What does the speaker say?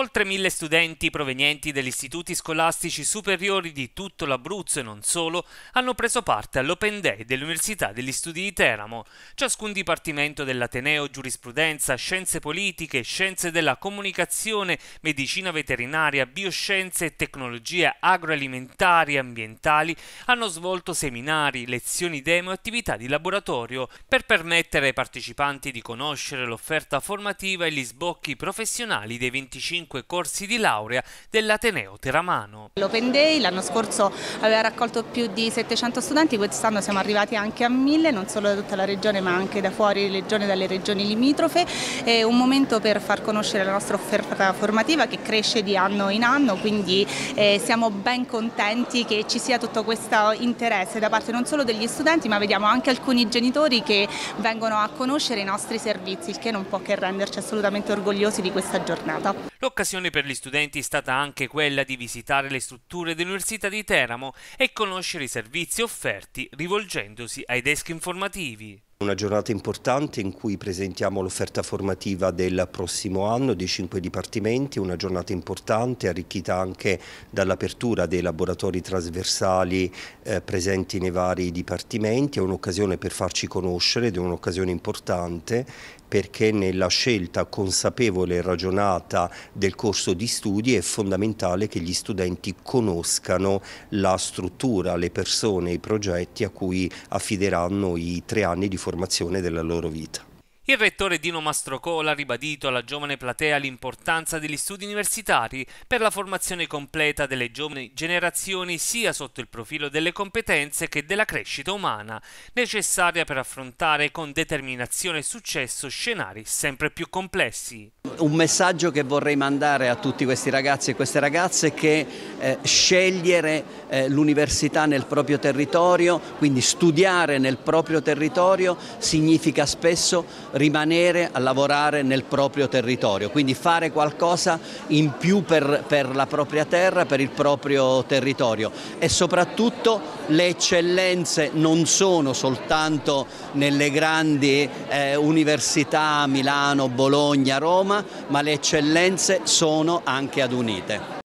Oltre mille studenti provenienti dagli istituti scolastici superiori di tutto l'Abruzzo e non solo hanno preso parte all'Open Day dell'Università degli Studi di Teramo. Ciascun dipartimento dell'Ateneo Giurisprudenza, Scienze Politiche, Scienze della Comunicazione, Medicina Veterinaria, Bioscienze e Tecnologie Agroalimentari e Ambientali hanno svolto seminari, lezioni demo e attività di laboratorio per permettere ai partecipanti di conoscere l'offerta formativa e gli sbocchi professionali dei 25 cinque corsi di laurea dell'Ateneo Teramano. L'Open Day l'anno scorso aveva raccolto più di 700 studenti, quest'anno siamo arrivati anche a 1000, non solo da tutta la regione ma anche da fuori regione, dalle regioni limitrofe. È un momento per far conoscere la nostra offerta formativa che cresce di anno in anno, quindi eh, siamo ben contenti che ci sia tutto questo interesse da parte non solo degli studenti ma vediamo anche alcuni genitori che vengono a conoscere i nostri servizi, il che non può che renderci assolutamente orgogliosi di questa giornata. L'occasione per gli studenti è stata anche quella di visitare le strutture dell'Università di Teramo e conoscere i servizi offerti rivolgendosi ai desk informativi. Una giornata importante in cui presentiamo l'offerta formativa del prossimo anno dei cinque dipartimenti, una giornata importante arricchita anche dall'apertura dei laboratori trasversali eh, presenti nei vari dipartimenti, è un'occasione per farci conoscere ed è un'occasione importante perché nella scelta consapevole e ragionata del corso di studi è fondamentale che gli studenti conoscano la struttura, le persone, i progetti a cui affideranno i tre anni di formazione formazione della loro vita. Il rettore Dino Mastrocola ha ribadito alla giovane platea l'importanza degli studi universitari per la formazione completa delle giovani generazioni sia sotto il profilo delle competenze che della crescita umana, necessaria per affrontare con determinazione e successo scenari sempre più complessi. Un messaggio che vorrei mandare a tutti questi ragazzi e queste ragazze è che eh, scegliere eh, l'università nel proprio territorio, quindi studiare nel proprio territorio significa spesso rimanere a lavorare nel proprio territorio, quindi fare qualcosa in più per, per la propria terra, per il proprio territorio e soprattutto le eccellenze non sono soltanto nelle grandi eh, università Milano, Bologna, Roma, ma le eccellenze sono anche ad Unite.